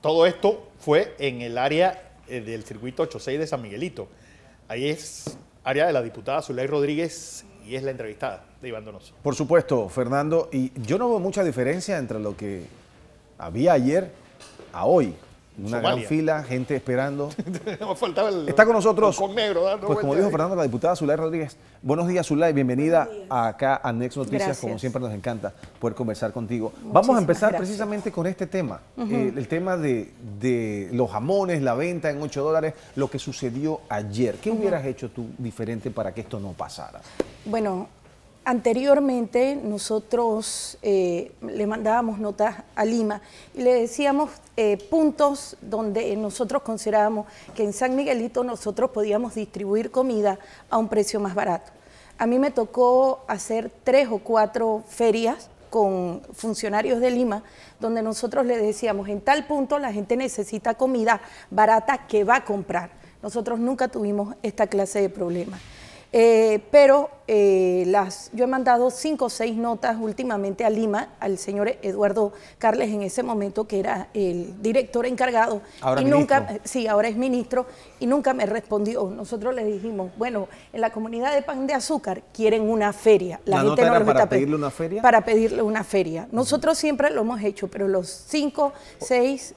Todo esto fue en el área eh, del circuito 86 de San Miguelito. Ahí es área de la diputada Zuley Rodríguez y es la entrevistada de Iván Donoso. Por supuesto, Fernando, y yo no veo mucha diferencia entre lo que había ayer a hoy una gran fila, gente esperando. Está con nosotros, con negro, pues como dijo Fernando, la diputada Zulay Rodríguez. Buenos días, Zulay, bienvenida acá a Next Noticias. Como siempre nos encanta poder conversar contigo. Vamos a empezar precisamente con este tema, eh, el tema de, los jamones, la venta en 8 dólares, lo que sucedió ayer. ¿Qué hubieras hecho tú diferente para que esto no pasara? Bueno, Anteriormente nosotros eh, le mandábamos notas a Lima y le decíamos eh, puntos donde nosotros considerábamos que en San Miguelito nosotros podíamos distribuir comida a un precio más barato. A mí me tocó hacer tres o cuatro ferias con funcionarios de Lima, donde nosotros le decíamos, en tal punto la gente necesita comida barata que va a comprar. Nosotros nunca tuvimos esta clase de problemas. Eh, pero eh, las, yo he mandado cinco o seis notas últimamente a Lima, al señor Eduardo Carles en ese momento, que era el director encargado. y nunca, sí, ahora es ministro, y nunca me respondió. Nosotros le dijimos, bueno, en la comunidad de pan de azúcar quieren una feria. La, gente nota no era para pedirle una feria. Para pedirle una feria. Nosotros siempre lo hemos hecho, pero los cinco, seis,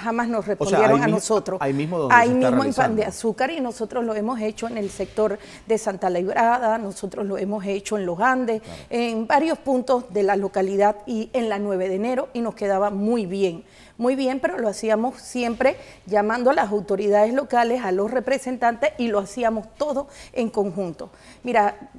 jamás nos respondieron a nosotros. Ahí mismo en Pan de Azúcar y nosotros lo hemos hecho en el sector de Santa Librada, nosotros lo hemos hecho en Los Andes, en varios puntos de la localidad y en la 9 de enero y nos quedaba muy bien. Muy bien, pero lo hacíamos siempre llamando a las autoridades locales, a los representantes y lo hacíamos todo en conjunto. Mira,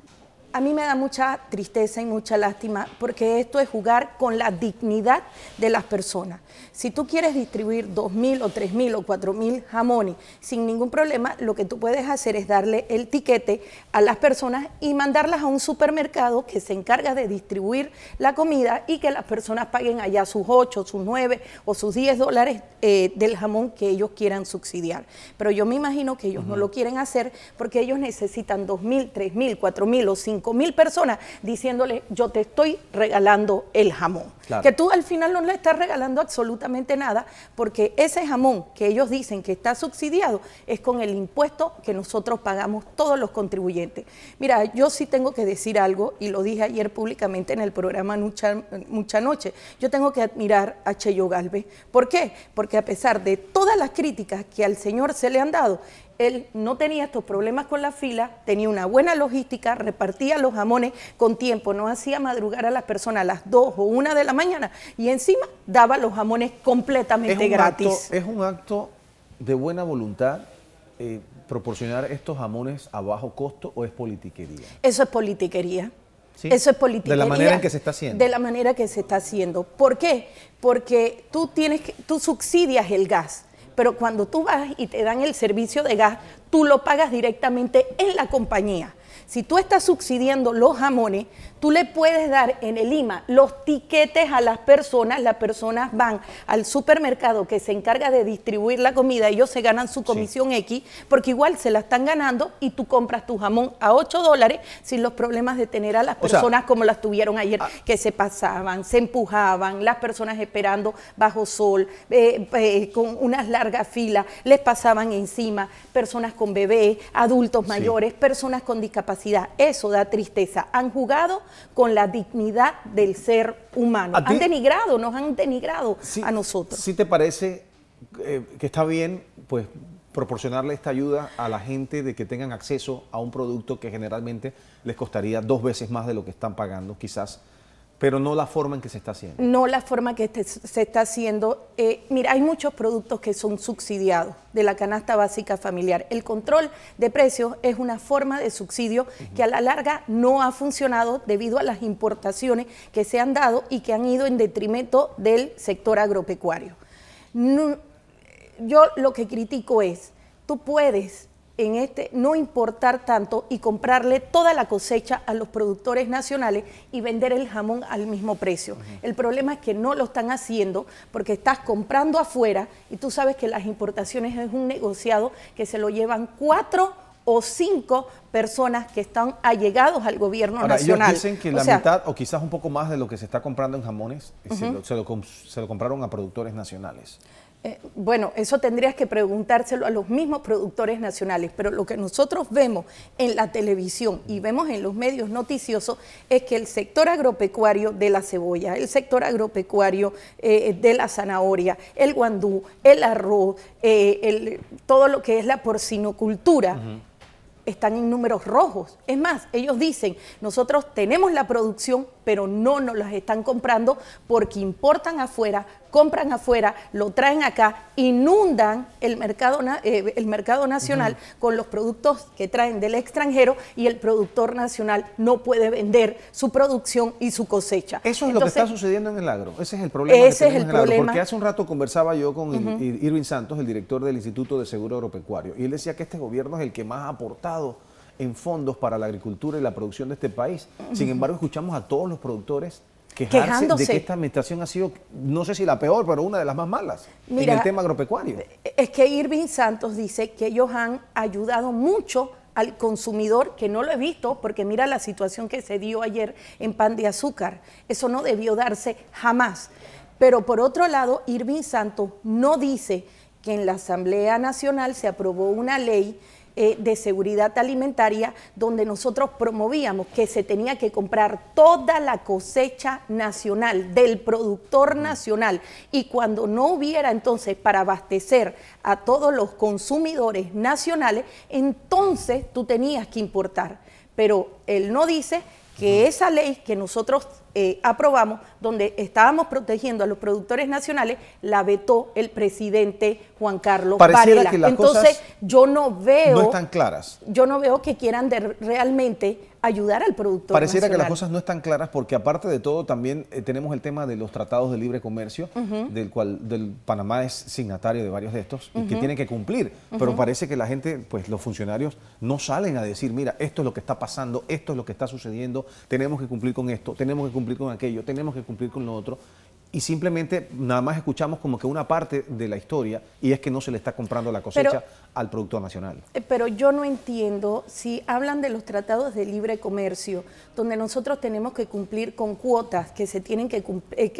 a mí me da mucha tristeza y mucha lástima porque esto es jugar con la dignidad de las personas. Si tú quieres distribuir 2.000 o 3.000 o 4.000 jamones sin ningún problema, lo que tú puedes hacer es darle el tiquete a las personas y mandarlas a un supermercado que se encarga de distribuir la comida y que las personas paguen allá sus 8, sus 9 o sus 10 dólares eh, del jamón que ellos quieran subsidiar. Pero yo me imagino que ellos no lo quieren hacer porque ellos necesitan 2.000, 3.000, 4.000 o 5.000 mil personas diciéndole, yo te estoy regalando el jamón. Que tú al final no le estás regalando absolutamente nada, porque ese jamón que ellos dicen que está subsidiado es con el impuesto que nosotros pagamos todos los contribuyentes. Mira, yo sí tengo que decir algo, y lo dije ayer públicamente en el programa Mucha, Mucha Noche, yo tengo que admirar a Cheyo Galvez. ¿Por qué? Porque a pesar de todas las críticas que al señor se le han dado, él no tenía estos problemas con la fila, tenía una buena logística, repartía los jamones con tiempo, no hacía madrugar a las personas a las 2 o 1 de la mañana y encima daba los jamones completamente gratis. es un acto de buena voluntad. Eh, proporcionar estos jamones a bajo costo o es politiquería? Eso es politiquería. Eso es politiquería. De la manera en que se está haciendo. De la manera que se está haciendo. ¿Por qué? Porque tú, tienes tú subsidias el gas pero cuando tú vas y te dan el servicio de gas, tú lo pagas directamente en la compañía. Si tú estás subsidiando los jamones, tú le puedes dar en el IMA los tiquetes a las personas. Las personas van al supermercado que se encarga de distribuir la comida, ellos se ganan su comisión X, porque igual se la están ganando y tú compras tu jamón a 8 dólares sin los problemas de tener a las personas como las tuvieron ayer, ah. que se pasaban, se empujaban, las personas esperando bajo sol, eh, eh, con unas largas filas, les pasaban encima, personas con bebés, adultos mayores, personas con discapacidad eso da tristeza. Han jugado con la dignidad del ser humano. Han denigrado, nos han denigrado a nosotros. Si te parece eh, que está bien, pues proporcionarle esta ayuda a la gente de que tengan acceso a un producto que generalmente les costaría dos veces más de lo que están pagando, quizás pero no la forma en que se está haciendo. No la forma que se está haciendo. Eh, mira, hay muchos productos que son subsidiados de la canasta básica familiar. El control de precios es una forma de subsidio que a la larga no ha funcionado debido a las importaciones que se han dado y que han ido en detrimento del sector agropecuario. yo lo que critico es, tú puedes en este no importar tanto y comprarle toda la cosecha a los productores nacionales y vender el jamón al mismo precio. El problema es que no lo están haciendo porque estás comprando afuera y tú sabes que las importaciones es un negociado que se lo llevan cuatro o cinco personas que están allegados al gobierno nacional. Ellos dicen que la mitad o quizás un poco más de lo que se está comprando en jamones se lo compraron a productores nacionales. Eh, bueno, eso tendrías que preguntárselo a los mismos productores nacionales, pero lo que nosotros vemos en la televisión y vemos en los medios noticiosos es que el sector agropecuario de la cebolla, el sector agropecuario eh, de la zanahoria, el guandú, el arroz, eh, todo lo que es la porcinocultura, están en números rojos. Es más, ellos dicen, nosotros tenemos la producción, pero no nos las están comprando porque importan afuera, compran afuera, lo traen acá, inundan el mercado, eh, el mercado nacional con los productos que traen del extranjero y el productor nacional no puede vender su producción y su cosecha. Eso es lo que está sucediendo en el agro, ese es el problema. Ese que es el, en el problema. Agro. Porque hace un rato conversaba yo con irwin Irving Santos, el director del Instituto de Seguro Agropecuario, y él decía que este gobierno es el que más ha aportado en fondos para la agricultura y la producción de este país. Sin embargo, escuchamos a todos los productores quejándose. de que esta administración ha sido, no sé si la peor, pero una de las más malas en el tema agropecuario. Eh, es que Irving Santos dice que ellos han ayudado mucho al consumidor, que no lo he visto, porque mira la situación que se dio ayer en pan de azúcar. Eso no debió darse jamás. Pero por otro lado, Irving Santos no dice que en la Asamblea Nacional se aprobó una ley eh, de seguridad alimentaria, donde nosotros promovíamos que se tenía que comprar toda la cosecha nacional del productor nacional y cuando no hubiera entonces para abastecer a todos los consumidores nacionales, entonces tú tenías que importar. Pero él no dice que esa ley que nosotros eh, aprobamos, donde estábamos protegiendo a los productores nacionales, la vetó el presidente Juan Carlos Pareciera Entonces, yo no veo. No están claras. Yo no veo que quieran realmente ayudar al productor. Pareciera que las cosas no están claras porque aparte de todo también eh, tenemos el tema de los tratados de libre comercio, del cual Panamá es signatario de varios de estos y que tiene que cumplir, pero parece que la gente, pues los funcionarios no salen a decir, mira, esto es lo que está pasando, esto es lo que está sucediendo, tenemos que cumplir con esto, tenemos que cumplir con aquello, tenemos que cumplir con lo otro y simplemente nada más escuchamos como que una parte de la historia y es que no se le está comprando la cosecha al producto nacional. Eh, pero yo no entiendo si hablan de los tratados de libre comercio, donde nosotros tenemos que cumplir con cuotas que se tienen que, eh,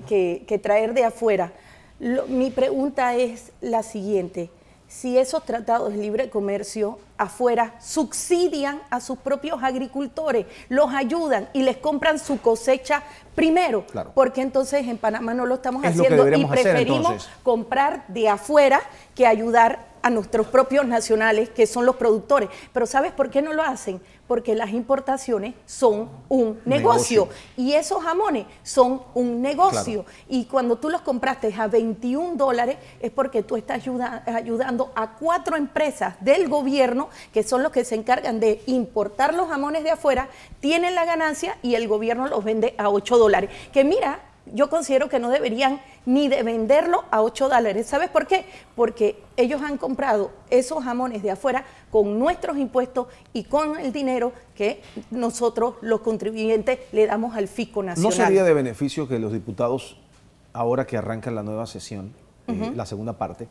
que, traer de afuera. mi pregunta es la siguiente si esos tratados de libre comercio afuera subsidian a sus propios agricultores, los ayudan y les compran su cosecha primero, claro. porque entonces en Panamá no lo estamos haciendo y preferimos comprar de afuera que ayudar a nuestros propios nacionales, que son los productores. Pero ¿sabes por qué no lo hacen? porque las importaciones son un negocio, y esos jamones son un negocio. Y cuando tú los compraste a 21 dólares es porque tú estás ayudando a cuatro empresas del gobierno que son los que se encargan de importar los jamones de afuera, tienen la ganancia y el gobierno los vende a 8 dólares. Que mira, yo considero que no deberían ni de venderlo a 8 dólares. ¿Sabes por qué? Porque ellos han comprado esos jamones de afuera con nuestros impuestos y con el dinero que nosotros los contribuyentes le damos al FICO nacional. ¿No sería de beneficio que los diputados, ahora que arrancan la nueva sesión, eh, la segunda parte,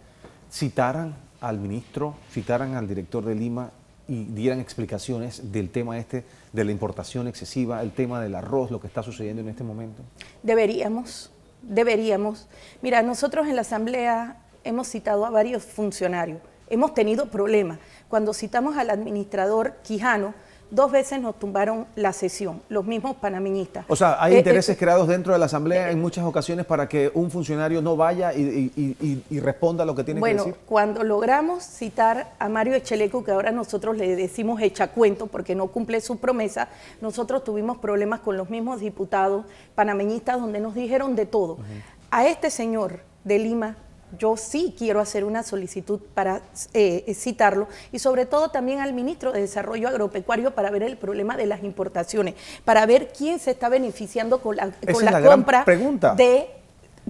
citaran al ministro, citaran al director de Lima y dieran explicaciones del tema este, de la importación excesiva, el tema del arroz, lo que está sucediendo en este momento? Deberíamos deberíamos. Mira, nosotros en la Asamblea hemos citado a varios funcionarios, hemos tenido problemas. Cuando citamos al administrador Quijano, dos veces nos tumbaron la sesión, los mismos panameñistas. O sea, hay eh, intereses eh, creados dentro de la Asamblea eh, en muchas ocasiones para que un funcionario no vaya y, y, y, responda lo que tiene que decir. Bueno, cuando logramos citar a Mario Echeleco, que ahora nosotros le decimos cuento porque no cumple su promesa, nosotros tuvimos problemas con los mismos diputados panameñistas donde nos dijeron de todo. A este señor de Lima yo sí quiero hacer una solicitud para eh, citarlo y sobre todo también al ministro de Desarrollo Agropecuario para ver el problema de las importaciones, para ver quién se está beneficiando con la, compra de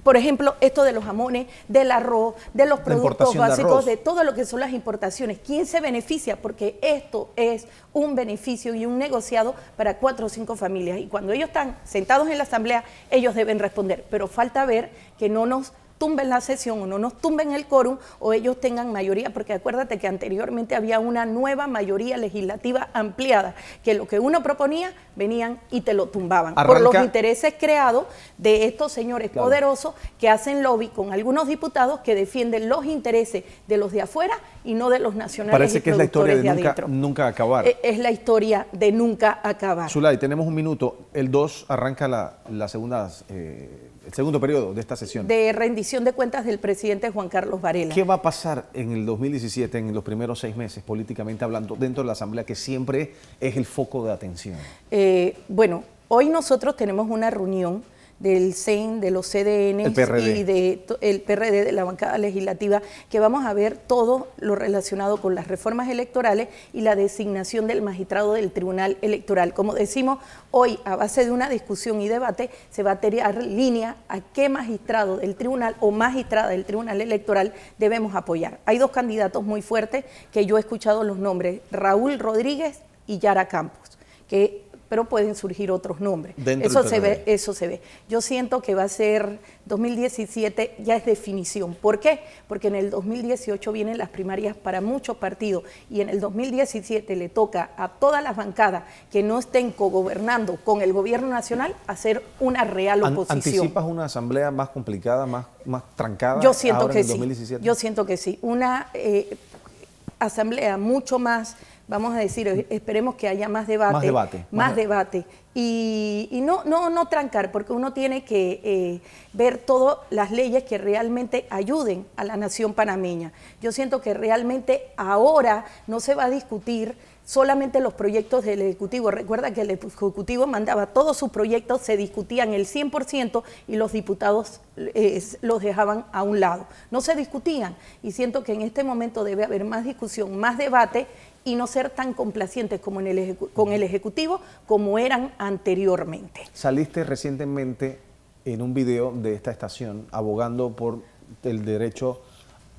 por ejemplo, esto de los jamones, del arroz, de los productos básicos, de, todo lo que son las importaciones. ¿Quién se beneficia? Porque esto es un beneficio y un negociado para cuatro o cinco familias. Y cuando ellos están sentados en la asamblea, ellos deben responder. Pero falta ver que no nos tumben la sesión o no nos tumben el quórum o ellos tengan mayoría, porque acuérdate que anteriormente había una nueva mayoría legislativa ampliada, que lo que uno proponía venían y te lo tumbaban por los intereses creados de estos señores poderosos que hacen lobby con algunos diputados que defienden los intereses de los de afuera y no de los nacionales. Parece que es la historia de, nunca, acabar. E, es, la historia de nunca acabar. Zulay, tenemos un minuto. El 2 arranca la, la segunda... Eh, el segundo periodo de esta sesión. De rendición de cuentas del presidente Juan Carlos Varela. ¿Qué va a pasar en el 2017, en los primeros seis meses, políticamente hablando, dentro de la Asamblea, que siempre es el foco de atención? Eh, bueno, hoy nosotros tenemos una reunión del CEN, de los CDN y del PRD, de la bancada legislativa, que vamos a ver todo lo relacionado con las reformas electorales y la designación del magistrado del Tribunal Electoral. Como decimos, hoy a base de una discusión y debate se va a tener línea a qué magistrado del Tribunal o magistrada del Tribunal Electoral debemos apoyar. Hay dos candidatos muy fuertes que yo he escuchado los nombres, Raúl Rodríguez y Yara Campos, que pero pueden surgir otros nombres. eso se ve, eso se ve. Yo siento que va a ser 2017 ya es definición. ¿Por qué? Porque en el 2018 vienen las primarias para muchos partidos y en el 2017 le toca a todas las bancadas que no estén cogobernando con el gobierno nacional hacer una real oposición. ¿Anticipas una asamblea más complicada, más, más trancada? Yo siento que el 2017? sí. Yo siento que sí. Una eh, asamblea mucho más vamos a decir, esperemos que haya más debate. Más debate. Más, debate. Y, no, no, no trancar, porque uno tiene que eh, ver todas las leyes que realmente ayuden a la nación panameña. Yo siento que realmente ahora no se va a discutir solamente los proyectos del Ejecutivo. Recuerda que el Ejecutivo mandaba todos sus proyectos, se discutían el 100% y los diputados eh, los dejaban a un lado. No se discutían y siento que en este momento debe haber más discusión, más debate y no ser tan complacientes como en con el Ejecutivo como eran anteriormente. Saliste recientemente en un video de esta estación abogando por el derecho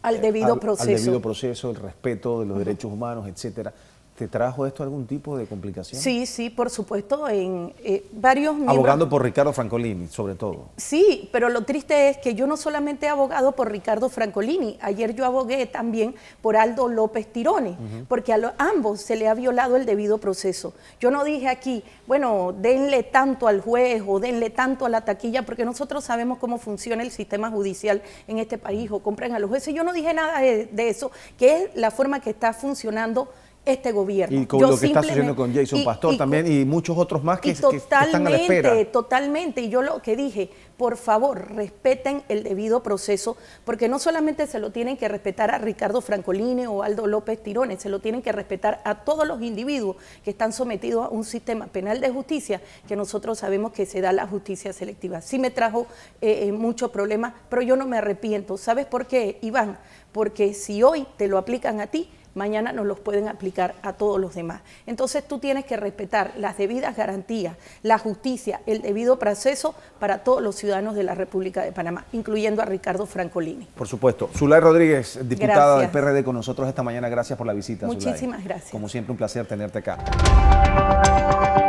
al debido, proceso. Al debido proceso, el respeto de los derechos humanos, etcétera. ¿Te trajo esto algún tipo de complicación? Sí, sí, por supuesto, en eh, varios Abogando por Ricardo Francolini, sobre todo. Sí, pero lo triste es que yo no solamente he abogado por Ricardo Francolini, ayer yo abogué también por Aldo López Tirone porque a ambos se le ha violado el debido proceso. Yo no dije aquí, bueno, denle tanto al juez o denle tanto a la taquilla, porque nosotros sabemos cómo funciona el sistema judicial en este país o compran a los jueces. Yo no dije nada de eso, que es la forma que está funcionando este gobierno. Y con lo que está sucediendo con Jason Pastor también y muchos otros más que, están a la espera. Totalmente, y yo lo que dije, por favor, respeten el debido proceso, porque no solamente se lo tienen que respetar a Ricardo Francolini o Aldo López Tirones, se lo tienen que respetar a todos los individuos que están sometidos a un sistema penal de justicia que nosotros sabemos que se da la justicia selectiva. Sí me trajo eh, eh, muchos problemas, pero yo no me arrepiento. ¿Sabes por qué, Iván? Porque si hoy te lo aplican a ti, mañana nos los pueden aplicar a todos los demás. Entonces tú tienes que respetar las debidas garantías, la justicia, el debido proceso para todos los ciudadanos de la República de Panamá, incluyendo a Ricardo Francolini. Por supuesto. Zulay Rodríguez, diputada del PRD con nosotros esta mañana, gracias por la visita. Muchísimas gracias. Como siempre, un placer tenerte acá.